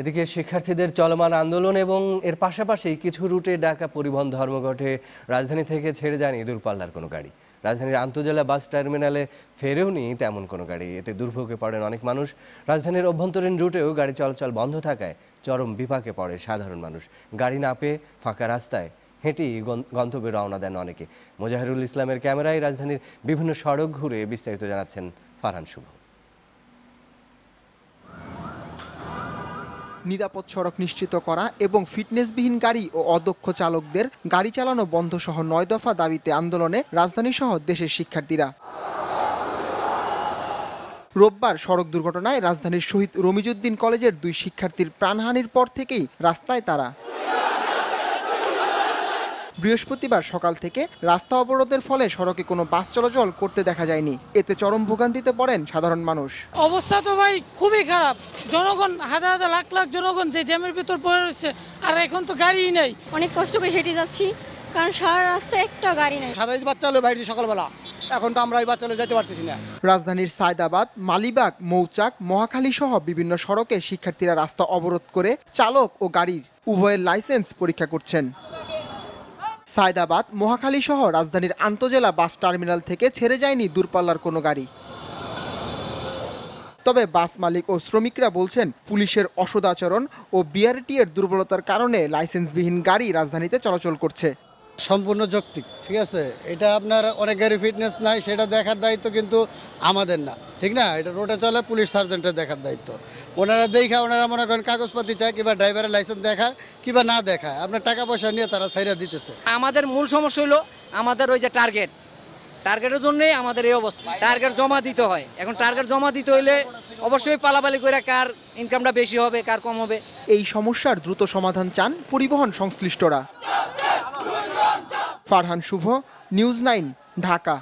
এদিকে শিক্ষার্থীদের চলমান আন্দোলন এবং এর পাশাপাশি কিছু রুটে ডাকা পরিবহন ধর্মঘটে রাজধানী থেকে ছেড়ে যায়নি দূরপাল্লার কোনো গাড়ি রাজধানীর আন্তজেলা বাস টার্মিনালে ফেরেওনি তেমন কোনো গাড়ি এতে দুর্ভোগে পড়েন অনেক মানুষ রাজধানীর অভ্যন্তরীণ রুটেও গাড়ি চলাচল বন্ধ থাকায় চরম বিপাকে পড়ে সাধারণ মানুষ গাড়ি না পেয়ে ফাঁকা রাস্তায় হেঁটেই গন্তব্যে রওনা দেন অনেকে মোজাহিরুল ইসলামের ক্যামেরায় রাজধানীর বিভিন্ন সড়ক ঘুরে বিস্তারিত জানাচ্ছেন ফারহান শুভ নিরাপদ সড়ক নিশ্চিত করা এবং ফিটনেসবিহীন গাড়ি ও অদক্ষ চালকদের গাড়ি চালানো বন্ধ সহ নয় দফা দাবিতে আন্দোলনে রাজধানীসহ দেশের শিক্ষার্থীরা রোববার সড়ক দুর্ঘটনায় রাজধানীর শহীদ রমিজুদ্দিন কলেজের দুই শিক্ষার্থীর প্রাণহানির পর থেকেই রাস্তায় তারা বৃহস্পতিবার সকাল থেকে রাস্তা অবরোধের ফলে সড়কে কোনো বাস চলাচল করতে দেখা যায়নি এতে চরম ভোগান্তিতে পড়েন সাধারণ মানুষ অবস্থা তো ভাই খুবই খারাপ জনগণ হাজার হাজার লাখ লাখ জনগণ যে জ্যামের ভিতর পড়ে রয়েছে আর এখন তো গাড়িই নেই অনেক কষ্ট করে হেঁটে যাচ্ছি কারণ সারা রাস্তায় একটা গাড়ি নেই সাধারণ বাচ্চা হলো বাইরে সকালবেলা এখন তো আমরা এই বাচ্চা যেতে পারতেছি না রাজধানীর সায়দাবাদ মালিবাগ মৌচাক মহাখালী সহ বিভিন্ন সড়কে শিক্ষার্থীরা রাস্তা অবরোধ করে চালক ও গাড়ির উভয়ের লাইসেন্স পরীক্ষা করছেন সায়দাবাদ মহাখালী সহ রাজধানীর আন্তজেলা বাস টার্মিনাল থেকে ছেড়ে যায়নি দূরপাল্লার কোনো গাড়ি তবে বাস মালিক ও শ্রমিকরা বলছেন পুলিশের অসদাচরণ ও বিআরটি এর দুর্বলতার কারণে লাইসেন্সবিহীন গাড়ি রাজধানীতে চলাচল করছে সম্পূর্ণ যৌক্তিক ঠিক আছে এটা আপনার অনেক গাড়ি ফিটনেস নাই সেটা দেখার দায়িত্ব কিন্তু আমাদের না ঠিক না এটা রোডে চলে পুলিশ সার্জেন্টের দেখার দায়িত্ব ওনারা দেখা ওনারা মনে করেন কাগজপাতি চায় কিংবা ড্রাইভারের লাইসেন্স দেখা কিংবা না দেখা আপনার টাকা পয়সা নিয়ে তারা সাইরা দিতেছে আমাদের মূল সমস্যা হলো আমাদের ওই যে টার্গেট টার্গেটের জন্যই আমাদের এই অবস্থা টার্গেট জমা দিতে হয় এখন টার্গেট জমা দিতে হইলে অবশ্যই পালাপালি করে কার ইনকামটা বেশি হবে কার কম হবে এই সমস্যার দ্রুত সমাধান চান পরিবহন সংশ্লিষ্টরা ফারহান শুভ নিউজ নাইন ঢাকা